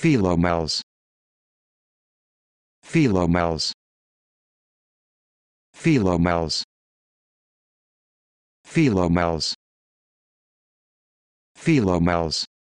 Philomels. Philomels. Philomels. Philomels. Philomels.